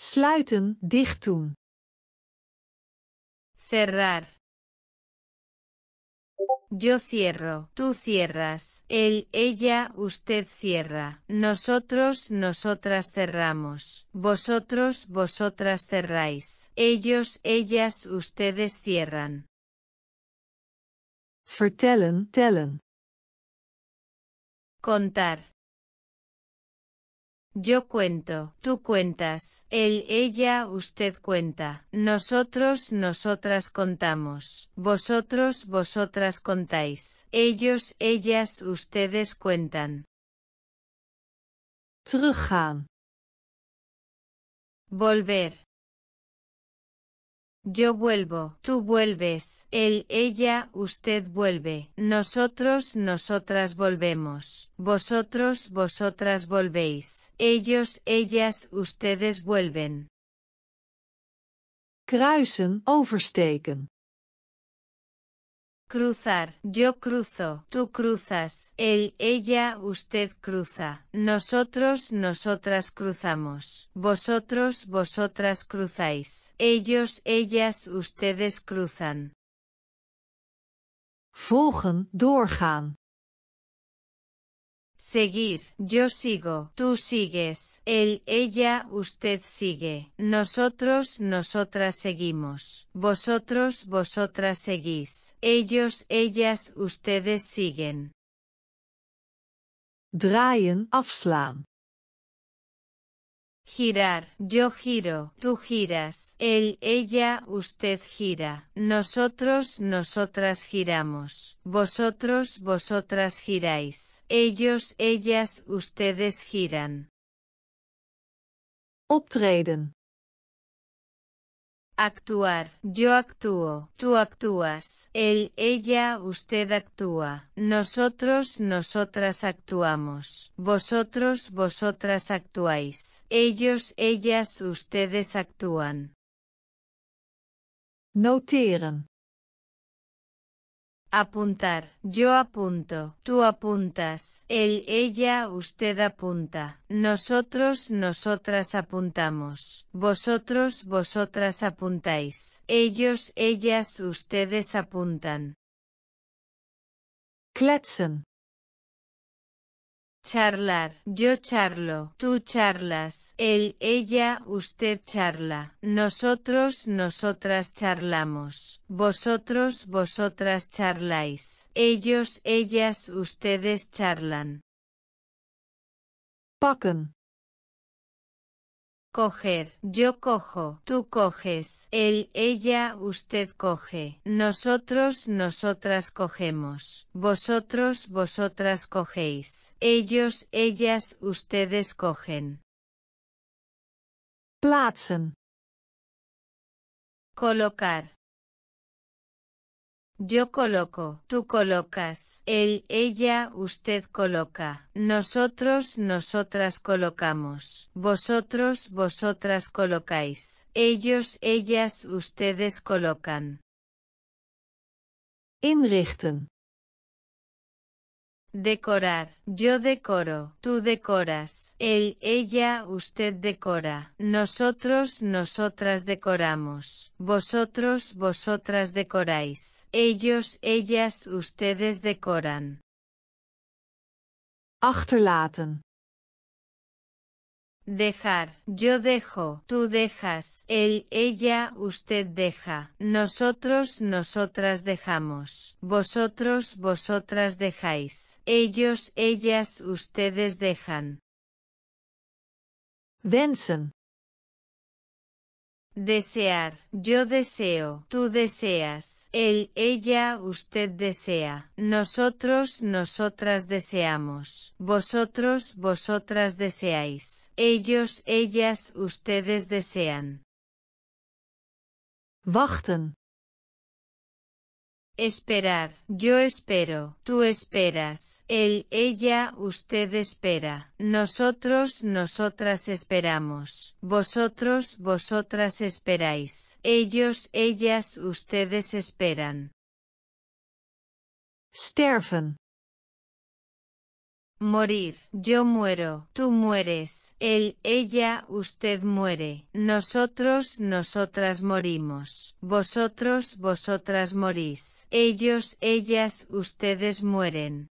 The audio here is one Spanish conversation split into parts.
Sluiten, dicht Cerrar. Yo cierro, tú cierras, él, ella, usted cierra, nosotros, nosotras cerramos, vosotros, vosotras cerráis, ellos, ellas, ustedes cierran. Vertellen, tellen. Contar. Yo cuento, tú cuentas, él, ella, usted cuenta, nosotros, nosotras contamos, vosotros, vosotras contáis, ellos, ellas, ustedes cuentan. Volver. Yo vuelvo, tú vuelves, él, ella, usted vuelve, nosotros, nosotras volvemos, vosotros, vosotras volvéis, ellos, ellas, ustedes vuelven. Kruisen, oversteken. Cruzar. Yo cruzo. Tú cruzas. Él, ella, usted cruza. Nosotros, nosotras cruzamos. Vosotros, vosotras cruzáis. Ellos, ellas, ustedes cruzan. Volgen, doorgaan. Seguir. Yo sigo. Tú sigues. Él, ella, usted sigue. Nosotros, nosotras seguimos. Vosotros, vosotras seguís. Ellos, ellas, ustedes siguen. Draaien, afslaan. Girar. Yo giro. Tú giras. Él, ella, usted gira. Nosotros, nosotras giramos. Vosotros, vosotras giráis. Ellos, ellas, ustedes giran. Optreden. Actuar. Yo actúo. Tú actúas. Él, ella, usted actúa. Nosotros, nosotras actuamos. Vosotros, vosotras actuáis. Ellos, ellas, ustedes actúan. Noteren. Apuntar. Yo apunto. Tú apuntas. Él, ella, usted apunta. Nosotros, nosotras apuntamos. Vosotros, vosotras apuntáis. Ellos, ellas, ustedes apuntan charlar, yo charlo, tú charlas, él, ella, usted charla, nosotros, nosotras charlamos, vosotros, vosotras charláis, ellos, ellas, ustedes charlan. Coger. Yo cojo. Tú coges. Él, ella, usted coge. Nosotros, nosotras cogemos. Vosotros, vosotras cogéis. Ellos, ellas, ustedes cogen. Plazen. Colocar. Yo coloco, tú colocas, él, ella, usted coloca, nosotros, nosotras colocamos, vosotros, vosotras colocáis, ellos, ellas, ustedes colocan. Inrichten. Decorar. Yo decoro. Tú decoras. Él, ella, usted decora. Nosotros, nosotras decoramos. Vosotros, vosotras decoráis. Ellos, ellas, ustedes decoran. Achterlaten. Dejar. Yo dejo. Tú dejas. Él, ella, usted deja. Nosotros, nosotras dejamos. Vosotros, vosotras dejáis. Ellos, ellas, ustedes dejan. Desear. Yo deseo. Tú deseas. Él, ella, usted desea. Nosotros, nosotras deseamos. Vosotros, vosotras deseáis. Ellos, ellas, ustedes desean. Wachten. Esperar. Yo espero. Tú esperas. Él, ella, usted espera. Nosotros, nosotras esperamos. Vosotros, vosotras esperáis. Ellos, ellas, ustedes esperan. Sterven. Morir. Yo muero. Tú mueres. Él, ella, usted muere. Nosotros, nosotras morimos. Vosotros, vosotras morís. Ellos, ellas, ustedes mueren.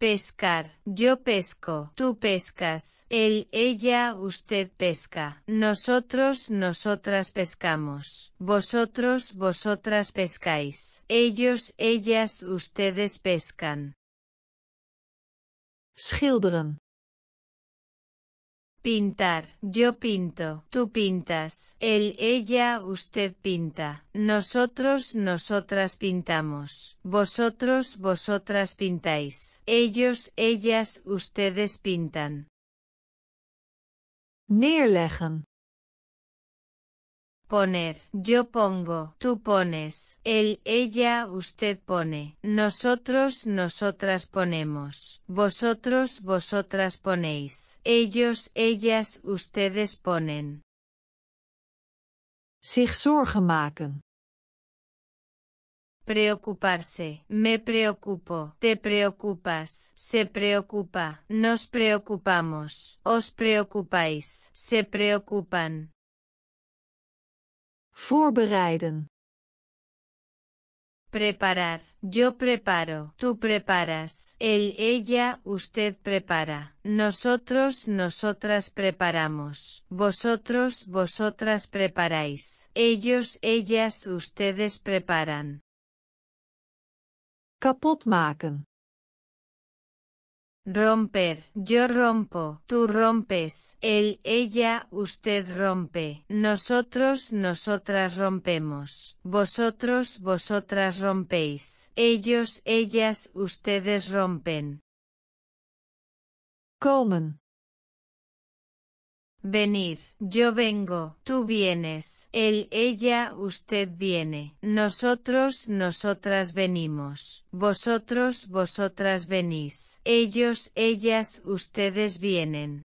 Pescar. Yo pesco. Tú pescas. Él, ella, usted pesca. Nosotros, nosotras pescamos. Vosotros, vosotras pescáis. Ellos, ellas, ustedes pescan. Schilderen. Pintar. Yo pinto. Tú pintas. Él, ella, usted pinta. Nosotros, nosotras pintamos. Vosotros, vosotras pintáis. Ellos, ellas, ustedes pintan. Neerleggen poner, yo pongo, tú pones, él, ella, usted pone, nosotros, nosotras ponemos, vosotros, vosotras ponéis, ellos, ellas, ustedes ponen. Zich Preocuparse, me preocupo, te preocupas, se preocupa, nos preocupamos, os preocupáis, se preocupan. Voorbereiden. Preparar. Yo preparo. Tú preparas. Él, ella, usted prepara. Nosotros, nosotras preparamos. Vosotros, vosotras preparáis. Ellos, ellas, ustedes preparan. Kapot maken. Romper. Yo rompo. Tú rompes. Él, ella, usted rompe. Nosotros, nosotras rompemos. Vosotros, vosotras rompéis. Ellos, ellas, ustedes rompen. Comen. Venir. yo vengo, tú vienes, él, ella, usted viene, nosotros, nosotras venimos, vosotros, vosotras venís, ellos, ellas, ustedes vienen.